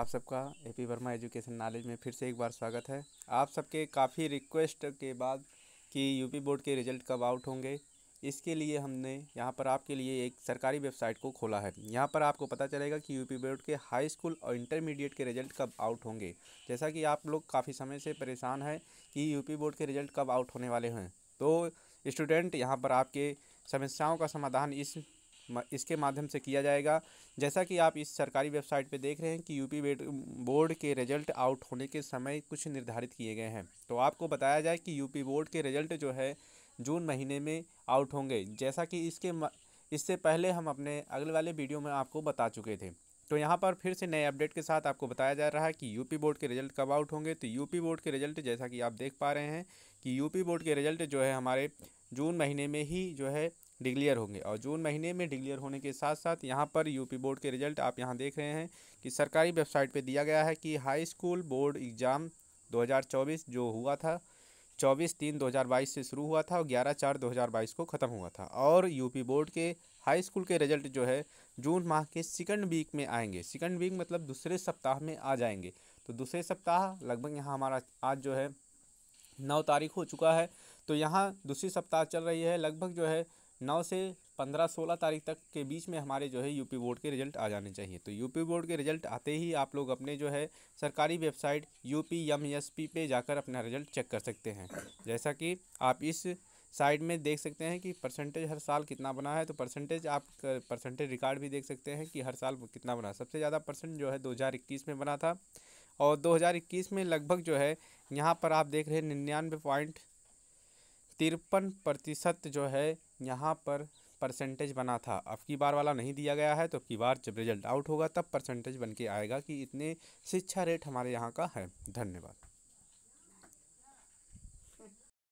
आप सबका A P Verma education knowledge में फिर से एक बार स्वागत है आप सबके काफ़ी रिक्वेस्ट के बाद कि यूपी बोर्ड के रिजल्ट कब आउट होंगे इसके लिए हमने यहाँ पर आपके लिए एक सरकारी वेबसाइट को खोला है यहाँ पर आपको पता चलेगा कि यूपी बोर्ड के हाई स्कूल और इंटरमीडिएट के रिजल्ट कब आउट होंगे जैसा कि आप लोग काफ़ी समय से परेशान हैं कि यूपी बोर्ड के रिजल्ट कब आउट होने वाले हैं तो स्टूडेंट यहाँ पर आपके समस्याओं का समाधान इस इसके माध्यम से किया जाएगा जैसा कि आप इस सरकारी वेबसाइट पर देख रहे हैं कि यूपी बोर्ड के रिजल्ट आउट होने के समय कुछ निर्धारित किए गए हैं तो आपको बताया जाए कि यूपी बोर्ड के रिजल्ट जो है जून महीने में आउट होंगे जैसा कि इसके इससे पहले हम अपने अगले वाले वीडियो में आपको बता चुके थे तो यहाँ पर फिर से नए अपडेट के साथ आपको बताया जा रहा है कि यूपी बोर्ड के रिजल्ट कब आउट होंगे तो यूपी बोर्ड के रिजल्ट जैसा कि आप देख पा रहे हैं कि यूपी बोर्ड के रिजल्ट जो है हमारे जून महीने में ही जो है डिक्लेयर होंगे और जून महीने में डिक्लेयर होने के साथ साथ यहाँ पर यूपी बोर्ड के रिजल्ट आप यहाँ देख रहे हैं कि सरकारी वेबसाइट पर दिया गया है कि हाई स्कूल बोर्ड एग्ज़ाम 2024 जो हुआ था 24 तीन 2022 से शुरू हुआ था और 11 चार 2022 को ख़त्म हुआ था और यूपी बोर्ड के हाई स्कूल के रिजल्ट जो है जून माह के सेकंड वीक में आएंगे सेकंड वीक मतलब दूसरे सप्ताह में आ जाएंगे तो दूसरे सप्ताह लगभग यहाँ हमारा आज जो है नौ तारीख हो चुका है तो यहाँ दूसरी सप्ताह चल रही है लगभग जो है नौ से पंद्रह सोलह तारीख तक के बीच में हमारे जो है यूपी बोर्ड के रिजल्ट आ जाने चाहिए तो यूपी बोर्ड के रिजल्ट आते ही आप लोग अपने जो है सरकारी website U P M S P पे जाकर अपना रिजल्ट चेक कर सकते हैं जैसा कि आप इस साइड में देख सकते हैं कि परसेंटेज हर साल कितना बना है तो परसेंटेज आप परसेंटेज रिकॉर्ड भी देख सकते हैं कि हर साल कितना बना सबसे ज़्यादा परसेंट जो है दो में बना था और दो में लगभग जो है यहाँ पर आप देख रहे हैं निन्यानवे पॉइंट तिरपन प्रतिशत जो है यहाँ पर परसेंटेज बना था अब की बार वाला नहीं दिया गया है तो अब की बार जब रिजल्ट आउट होगा तब परसेंटेज बन के आएगा कि इतने शिक्षा रेट हमारे यहाँ का है धन्यवाद